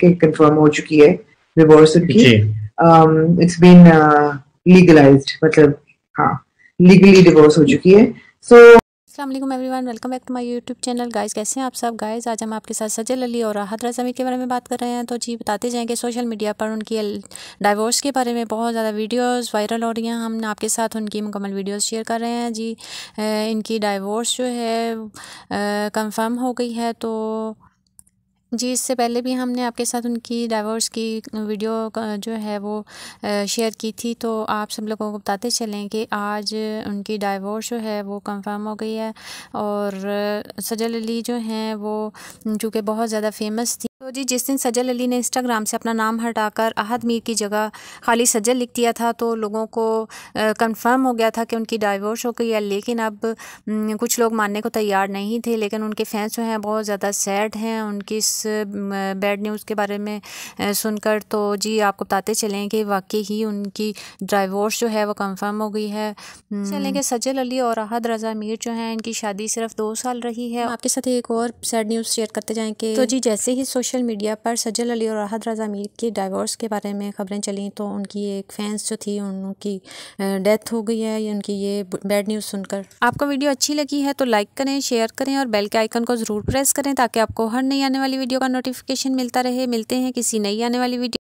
के कंफर्म हो चुकी है डिवोर्स की इट्स बीन लीगलाइज्ड मतलब हाँ लीगली डिवोर्स हो चुकी है सो so, अल्लाम everyone welcome back to my YouTube channel guys कैसे हैं आप सब गाइस आज हम आपके साथ सजल अली और राहत रजमी के बारे में बात कर रहे हैं तो जी बताते जाएं कि सोशल मीडिया पर उनकी डाइवोर्स के बारे में बहुत ज़्यादा वीडियोस वायरल हो रही हैं हम आपके साथ उनकी मुकम्मल वीडियोस शेयर कर रहे हैं जी इनकी डाइवोर्स जो है कन्फर्म हो गई है तो जी इससे पहले भी हमने आपके साथ उनकी डाइवोर्स की वीडियो जो है वो शेयर की थी तो आप सब लोगों को बताते चलें कि आज उनकी डाइवोर्स जो है वो कंफर्म हो गई है और सजल अली जो हैं वो चूँकि बहुत ज़्यादा फेमस थी तो जी जिस दिन सजल अली ने इंस्टाग्राम से अपना नाम हटाकर अहद मीर की जगह खाली सजल लिख दिया था तो लोगों को कंफर्म हो गया था कि उनकी डाइवोर्स हो गई है लेकिन अब कुछ लोग मानने को तैयार नहीं थे लेकिन उनके फैंस जो हैं बहुत ज़्यादा सैड हैं उनकी इस बैड न्यूज़ के बारे में सुनकर तो जी आपको बताते चलें कि वाकई ही उनकी डाइवोर्स जो है वो कन्फर्म हो गई है चलें कि सजल अली और अहद रजा मीर जो हैं इनकी शादी सिर्फ दो साल रही है आपके साथ एक और सैड न्यूज़ शेयर करते जाएँ कि तो जी जैसे ही सोशल सोशल मीडिया पर सजल अली और राहत रजा मीर के डाइवोर्स के बारे में ख़बरें चली तो उनकी एक फ़ैंस जो थी उनकी डेथ हो गई है या उनकी ये बैड न्यूज़ सुनकर आपको वीडियो अच्छी लगी है तो लाइक करें शेयर करें और बेल के आइकन को ज़रूर प्रेस करें ताकि आपको हर नई आने वाली वीडियो का नोटिफिकेशन मिलता रहे मिलते हैं किसी नई आने वाली वीडियो